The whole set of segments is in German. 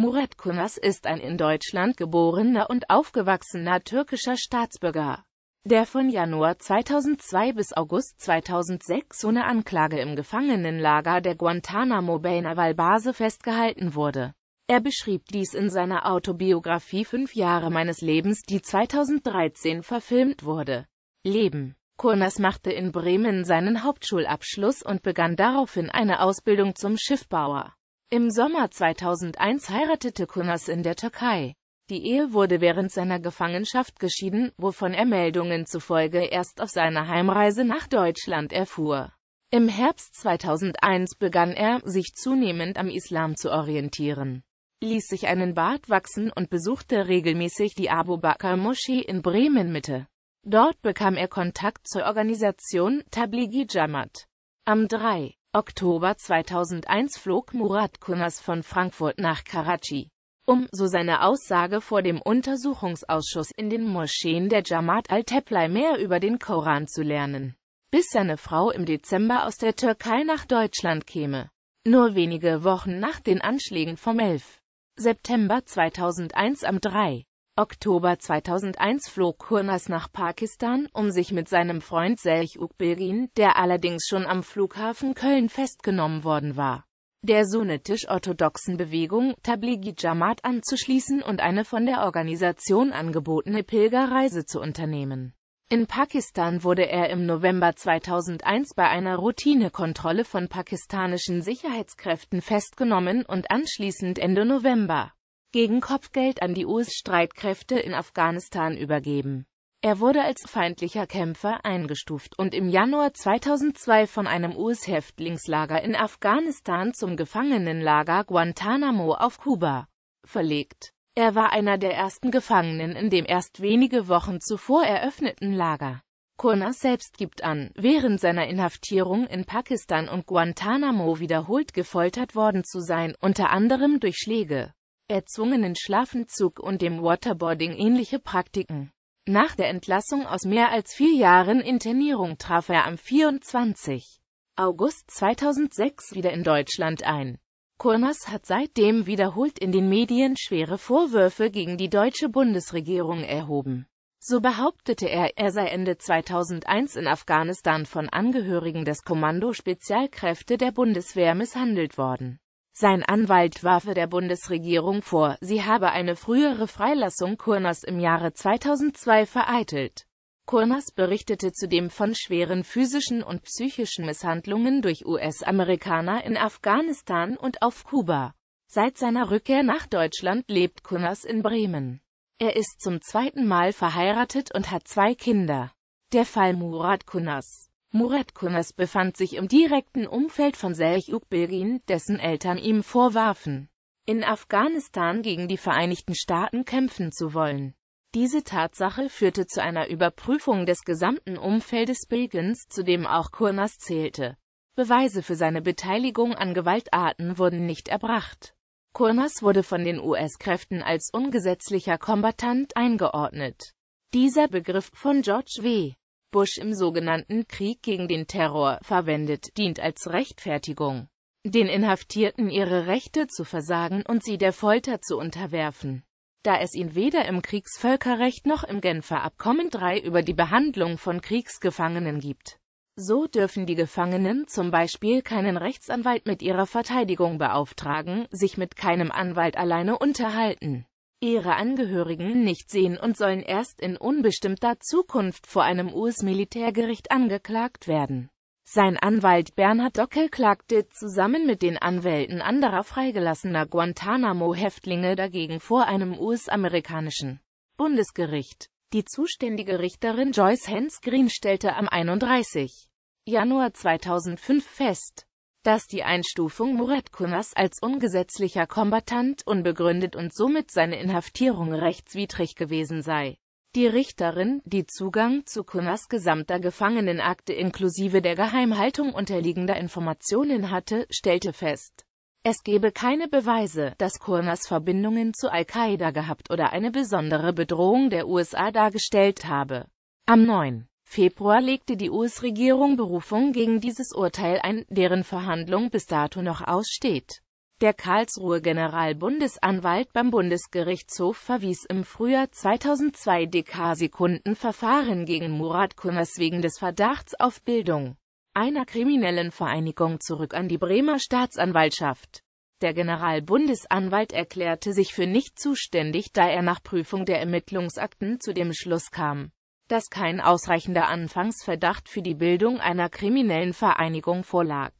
Murat Kunas ist ein in Deutschland geborener und aufgewachsener türkischer Staatsbürger, der von Januar 2002 bis August 2006 ohne Anklage im Gefangenenlager der Guantanamo Bay Naval-Base festgehalten wurde. Er beschrieb dies in seiner Autobiografie Fünf Jahre meines Lebens, die 2013 verfilmt wurde. Leben Kurnas machte in Bremen seinen Hauptschulabschluss und begann daraufhin eine Ausbildung zum Schiffbauer. Im Sommer 2001 heiratete Kunas in der Türkei. Die Ehe wurde während seiner Gefangenschaft geschieden, wovon er Meldungen zufolge erst auf seiner Heimreise nach Deutschland erfuhr. Im Herbst 2001 begann er, sich zunehmend am Islam zu orientieren, ließ sich einen Bart wachsen und besuchte regelmäßig die Abu Bakr Moschee in Bremen-Mitte. Dort bekam er Kontakt zur Organisation Tablighi Jamat. Am 3. Oktober 2001 flog Murat Kunas von Frankfurt nach Karachi, um, so seine Aussage vor dem Untersuchungsausschuss in den Moscheen der Jamaat al-Teplai mehr über den Koran zu lernen, bis seine Frau im Dezember aus der Türkei nach Deutschland käme. Nur wenige Wochen nach den Anschlägen vom 11. September 2001 am 3. Oktober 2001 flog Kurnas nach Pakistan, um sich mit seinem Freund Selch Ukbilgin, der allerdings schon am Flughafen Köln festgenommen worden war, der sunnitisch-orthodoxen Bewegung Tablighi Jamaat anzuschließen und eine von der Organisation angebotene Pilgerreise zu unternehmen. In Pakistan wurde er im November 2001 bei einer Routinekontrolle von pakistanischen Sicherheitskräften festgenommen und anschließend Ende November gegen Kopfgeld an die US-Streitkräfte in Afghanistan übergeben. Er wurde als feindlicher Kämpfer eingestuft und im Januar 2002 von einem US-Häftlingslager in Afghanistan zum Gefangenenlager Guantanamo auf Kuba verlegt. Er war einer der ersten Gefangenen in dem erst wenige Wochen zuvor eröffneten Lager. Kurna selbst gibt an, während seiner Inhaftierung in Pakistan und Guantanamo wiederholt gefoltert worden zu sein, unter anderem durch Schläge erzwungenen Schlafenzug und dem Waterboarding ähnliche Praktiken. Nach der Entlassung aus mehr als vier Jahren Internierung traf er am 24. August 2006 wieder in Deutschland ein. Kurnas hat seitdem wiederholt in den Medien schwere Vorwürfe gegen die deutsche Bundesregierung erhoben. So behauptete er, er sei Ende 2001 in Afghanistan von Angehörigen des Kommando Spezialkräfte der Bundeswehr misshandelt worden. Sein Anwalt warf der Bundesregierung vor, sie habe eine frühere Freilassung Kurners im Jahre 2002 vereitelt. Kurnas berichtete zudem von schweren physischen und psychischen Misshandlungen durch US-Amerikaner in Afghanistan und auf Kuba. Seit seiner Rückkehr nach Deutschland lebt Kurnas in Bremen. Er ist zum zweiten Mal verheiratet und hat zwei Kinder. Der Fall Murat Kunas Murat Kurnaz befand sich im direkten Umfeld von Seljuk Bilgin, dessen Eltern ihm vorwarfen, in Afghanistan gegen die Vereinigten Staaten kämpfen zu wollen. Diese Tatsache führte zu einer Überprüfung des gesamten Umfeldes Bilgens, zu dem auch Kurnas zählte. Beweise für seine Beteiligung an Gewaltarten wurden nicht erbracht. Kurnas wurde von den US-Kräften als ungesetzlicher Kombatant eingeordnet. Dieser Begriff von George W. Bush im sogenannten Krieg gegen den Terror verwendet, dient als Rechtfertigung, den Inhaftierten ihre Rechte zu versagen und sie der Folter zu unterwerfen. Da es ihn weder im Kriegsvölkerrecht noch im Genfer Abkommen 3 über die Behandlung von Kriegsgefangenen gibt. So dürfen die Gefangenen zum Beispiel keinen Rechtsanwalt mit ihrer Verteidigung beauftragen, sich mit keinem Anwalt alleine unterhalten ihre Angehörigen nicht sehen und sollen erst in unbestimmter Zukunft vor einem US-Militärgericht angeklagt werden. Sein Anwalt Bernhard Dockel klagte zusammen mit den Anwälten anderer freigelassener Guantanamo-Häftlinge dagegen vor einem US-amerikanischen Bundesgericht. Die zuständige Richterin Joyce Hans Green stellte am 31. Januar 2005 fest, dass die Einstufung Murat Kunas als ungesetzlicher Kombatant unbegründet und somit seine Inhaftierung rechtswidrig gewesen sei. Die Richterin, die Zugang zu Kunas gesamter Gefangenenakte inklusive der Geheimhaltung unterliegender Informationen hatte, stellte fest, es gebe keine Beweise, dass Kunas Verbindungen zu Al-Qaida gehabt oder eine besondere Bedrohung der USA dargestellt habe. Am 9. Februar legte die US-Regierung Berufung gegen dieses Urteil ein, deren Verhandlung bis dato noch aussteht. Der Karlsruher Generalbundesanwalt beim Bundesgerichtshof verwies im Frühjahr 2002 DK-Sekunden-Verfahren gegen Murat Kummers wegen des Verdachts auf Bildung einer kriminellen Vereinigung zurück an die Bremer Staatsanwaltschaft. Der Generalbundesanwalt erklärte sich für nicht zuständig, da er nach Prüfung der Ermittlungsakten zu dem Schluss kam dass kein ausreichender Anfangsverdacht für die Bildung einer kriminellen Vereinigung vorlag.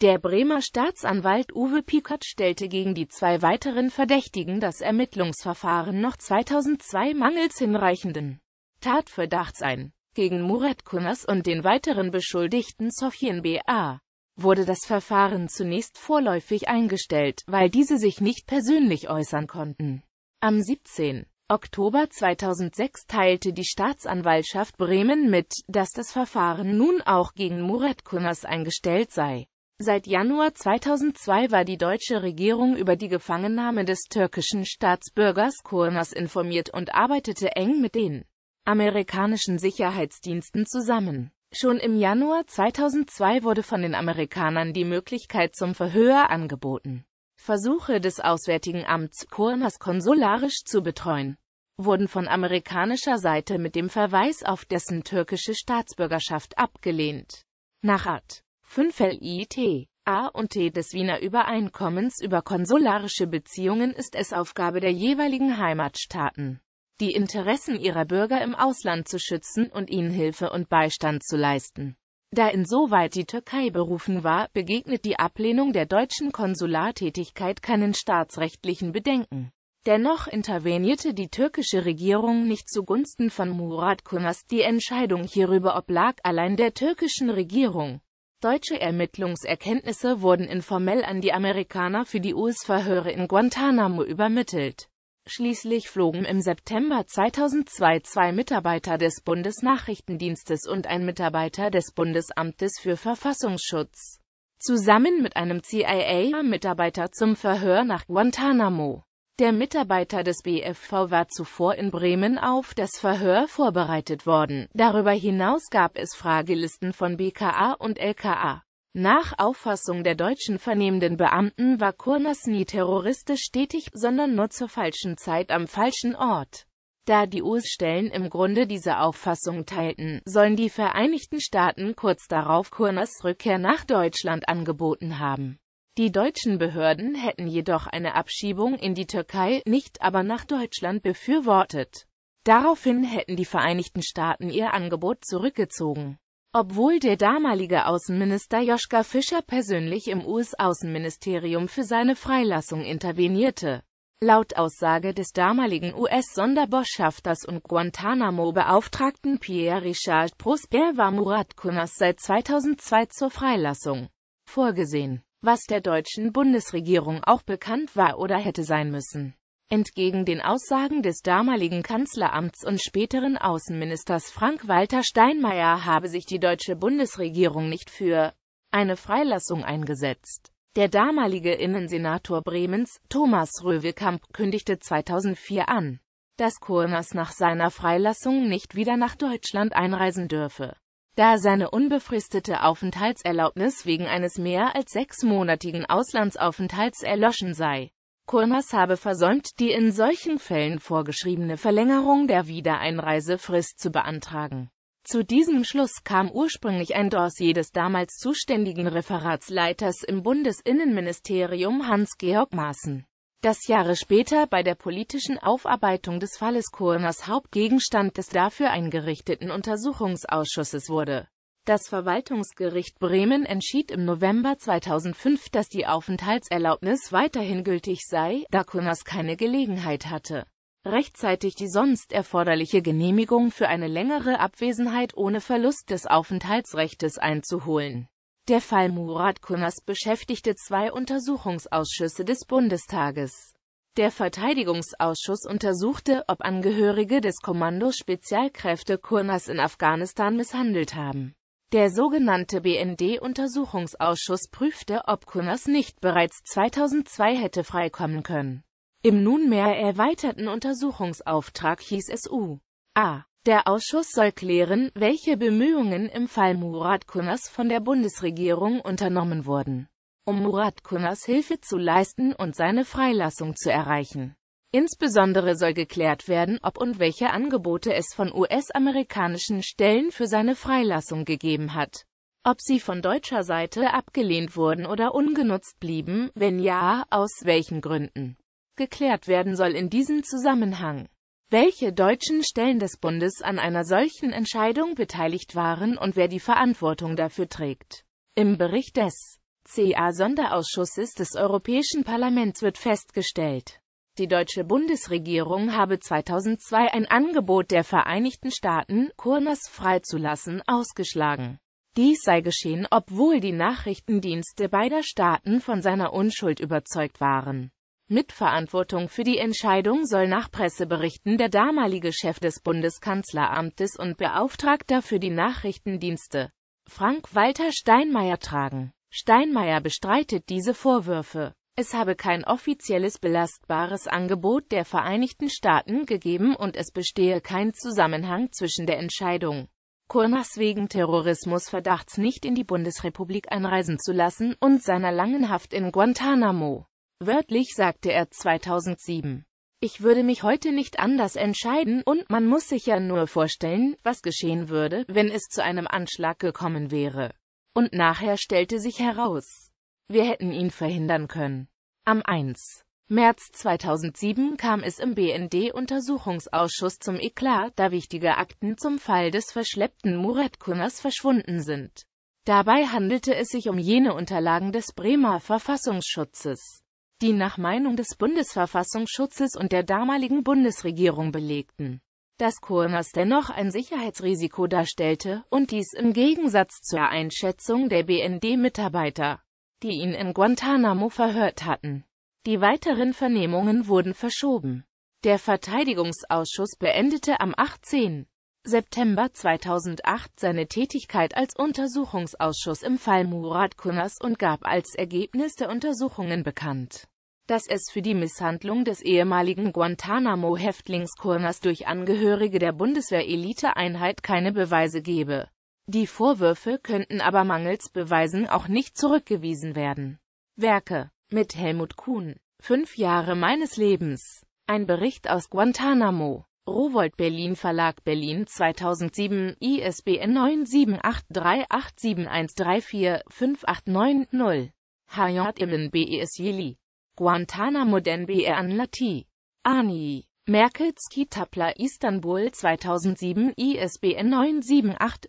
Der Bremer Staatsanwalt Uwe Pickert stellte gegen die zwei weiteren Verdächtigen das Ermittlungsverfahren noch 2002 mangels hinreichenden Tatverdachts ein. Gegen Murat Kunas und den weiteren Beschuldigten Sofien B.A. wurde das Verfahren zunächst vorläufig eingestellt, weil diese sich nicht persönlich äußern konnten. Am 17. Oktober 2006 teilte die Staatsanwaltschaft Bremen mit, dass das Verfahren nun auch gegen Murat Kunas eingestellt sei. Seit Januar 2002 war die deutsche Regierung über die Gefangennahme des türkischen Staatsbürgers Kurnas informiert und arbeitete eng mit den amerikanischen Sicherheitsdiensten zusammen. Schon im Januar 2002 wurde von den Amerikanern die Möglichkeit zum Verhör angeboten. Versuche des Auswärtigen Amts, Kurnas konsularisch zu betreuen, wurden von amerikanischer Seite mit dem Verweis auf dessen türkische Staatsbürgerschaft abgelehnt. Nach Art 5 LIT A und T des Wiener Übereinkommens über konsularische Beziehungen ist es Aufgabe der jeweiligen Heimatstaaten, die Interessen ihrer Bürger im Ausland zu schützen und ihnen Hilfe und Beistand zu leisten. Da insoweit die Türkei berufen war, begegnet die Ablehnung der deutschen Konsulartätigkeit keinen staatsrechtlichen Bedenken. Dennoch intervenierte die türkische Regierung nicht zugunsten von Murat Kunas, die Entscheidung hierüber oblag allein der türkischen Regierung. Deutsche Ermittlungserkenntnisse wurden informell an die Amerikaner für die US-Verhöre in Guantanamo übermittelt Schließlich flogen im September 2002 zwei Mitarbeiter des Bundesnachrichtendienstes und ein Mitarbeiter des Bundesamtes für Verfassungsschutz zusammen mit einem CIA-Mitarbeiter zum Verhör nach Guantanamo. Der Mitarbeiter des BFV war zuvor in Bremen auf das Verhör vorbereitet worden. Darüber hinaus gab es Fragelisten von BKA und LKA. Nach Auffassung der deutschen vernehmenden Beamten war Kurnas nie terroristisch tätig, sondern nur zur falschen Zeit am falschen Ort. Da die US-Stellen im Grunde diese Auffassung teilten, sollen die Vereinigten Staaten kurz darauf Kurnas Rückkehr nach Deutschland angeboten haben. Die deutschen Behörden hätten jedoch eine Abschiebung in die Türkei, nicht aber nach Deutschland befürwortet. Daraufhin hätten die Vereinigten Staaten ihr Angebot zurückgezogen. Obwohl der damalige Außenminister Joschka Fischer persönlich im US-Außenministerium für seine Freilassung intervenierte. Laut Aussage des damaligen US-Sonderbotschafters und Guantanamo-Beauftragten Pierre-Richard Prosper war Murat Kunas seit 2002 zur Freilassung vorgesehen, was der deutschen Bundesregierung auch bekannt war oder hätte sein müssen. Entgegen den Aussagen des damaligen Kanzleramts und späteren Außenministers Frank-Walter Steinmeier habe sich die deutsche Bundesregierung nicht für eine Freilassung eingesetzt. Der damalige Innensenator Bremens, Thomas Röwekamp, kündigte 2004 an, dass Kurnas nach seiner Freilassung nicht wieder nach Deutschland einreisen dürfe, da seine unbefristete Aufenthaltserlaubnis wegen eines mehr als sechsmonatigen Auslandsaufenthalts erloschen sei. Kurnas habe versäumt, die in solchen Fällen vorgeschriebene Verlängerung der Wiedereinreisefrist zu beantragen. Zu diesem Schluss kam ursprünglich ein Dossier des damals zuständigen Referatsleiters im Bundesinnenministerium Hans-Georg Maaßen, das Jahre später bei der politischen Aufarbeitung des Falles Kurnas Hauptgegenstand des dafür eingerichteten Untersuchungsausschusses wurde das Verwaltungsgericht Bremen entschied im November 2005, dass die Aufenthaltserlaubnis weiterhin gültig sei, da Kunas keine Gelegenheit hatte, rechtzeitig die sonst erforderliche Genehmigung für eine längere Abwesenheit ohne Verlust des Aufenthaltsrechts einzuholen. Der Fall Murat Kunas beschäftigte zwei Untersuchungsausschüsse des Bundestages. Der Verteidigungsausschuss untersuchte, ob Angehörige des Kommandos Spezialkräfte Kurnas in Afghanistan misshandelt haben. Der sogenannte BND-Untersuchungsausschuss prüfte, ob Kunas nicht bereits 2002 hätte freikommen können. Im nunmehr erweiterten Untersuchungsauftrag hieß es U.A. Der Ausschuss soll klären, welche Bemühungen im Fall Murat Kunas von der Bundesregierung unternommen wurden, um Murat Kunas Hilfe zu leisten und seine Freilassung zu erreichen Insbesondere soll geklärt werden, ob und welche Angebote es von US-amerikanischen Stellen für seine Freilassung gegeben hat. Ob sie von deutscher Seite abgelehnt wurden oder ungenutzt blieben, wenn ja, aus welchen Gründen. Geklärt werden soll in diesem Zusammenhang, welche deutschen Stellen des Bundes an einer solchen Entscheidung beteiligt waren und wer die Verantwortung dafür trägt. Im Bericht des CA-Sonderausschusses des Europäischen Parlaments wird festgestellt, die deutsche Bundesregierung habe 2002 ein Angebot der Vereinigten Staaten, Kurnas freizulassen, ausgeschlagen. Dies sei geschehen, obwohl die Nachrichtendienste beider Staaten von seiner Unschuld überzeugt waren. Mitverantwortung für die Entscheidung soll nach Presseberichten der damalige Chef des Bundeskanzleramtes und Beauftragter für die Nachrichtendienste, Frank-Walter Steinmeier, tragen. Steinmeier bestreitet diese Vorwürfe. Es habe kein offizielles belastbares Angebot der Vereinigten Staaten gegeben und es bestehe kein Zusammenhang zwischen der Entscheidung, Kurnas wegen Terrorismusverdachts nicht in die Bundesrepublik einreisen zu lassen und seiner langen Haft in Guantanamo. Wörtlich sagte er 2007. Ich würde mich heute nicht anders entscheiden und man muss sich ja nur vorstellen, was geschehen würde, wenn es zu einem Anschlag gekommen wäre. Und nachher stellte sich heraus, wir hätten ihn verhindern können. Am 1. März 2007 kam es im BND-Untersuchungsausschuss zum Eklat, da wichtige Akten zum Fall des verschleppten Murat Kungers verschwunden sind. Dabei handelte es sich um jene Unterlagen des Bremer Verfassungsschutzes, die nach Meinung des Bundesverfassungsschutzes und der damaligen Bundesregierung belegten, dass Kurners dennoch ein Sicherheitsrisiko darstellte, und dies im Gegensatz zur Einschätzung der BND-Mitarbeiter die ihn in Guantanamo verhört hatten. Die weiteren Vernehmungen wurden verschoben. Der Verteidigungsausschuss beendete am 18. September 2008 seine Tätigkeit als Untersuchungsausschuss im Fall Murat Kunas und gab als Ergebnis der Untersuchungen bekannt, dass es für die Misshandlung des ehemaligen Guantanamo-Häftlings Kunas durch Angehörige der Bundeswehr-Eliteeinheit keine Beweise gebe. Die Vorwürfe könnten aber mangels Beweisen auch nicht zurückgewiesen werden. Werke mit Helmut Kuhn. Fünf Jahre meines Lebens. Ein Bericht aus Guantanamo. Rowold Berlin Verlag Berlin 2007 ISBN 9783871345890 HJ Ibn BES Yili Guantanamo den BR an e Lati Ani Merkels Kitapla Istanbul 2007 ISBN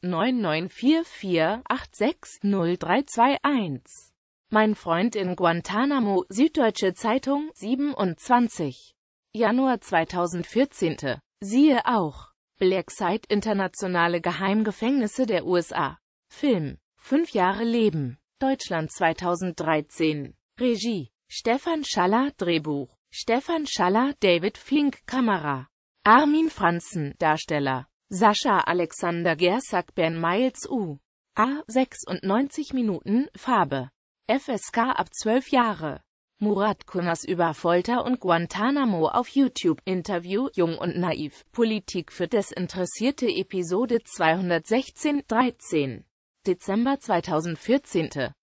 978-9944-860321. Mein Freund in Guantanamo, Süddeutsche Zeitung, 27. Januar 2014. Siehe auch Blackside Internationale Geheimgefängnisse der USA. Film. Fünf Jahre Leben. Deutschland 2013. Regie. Stefan Schaller, Drehbuch. Stefan Schaller, David Flink, Kamera. Armin Franzen, Darsteller. Sascha Alexander Gersack Ben Miles U. A. 96 Minuten, Farbe. FSK ab 12 Jahre. Murat Kunas über Folter und Guantanamo auf YouTube. Interview Jung und Naiv. Politik für Desinteressierte Episode 216, 13. Dezember 2014.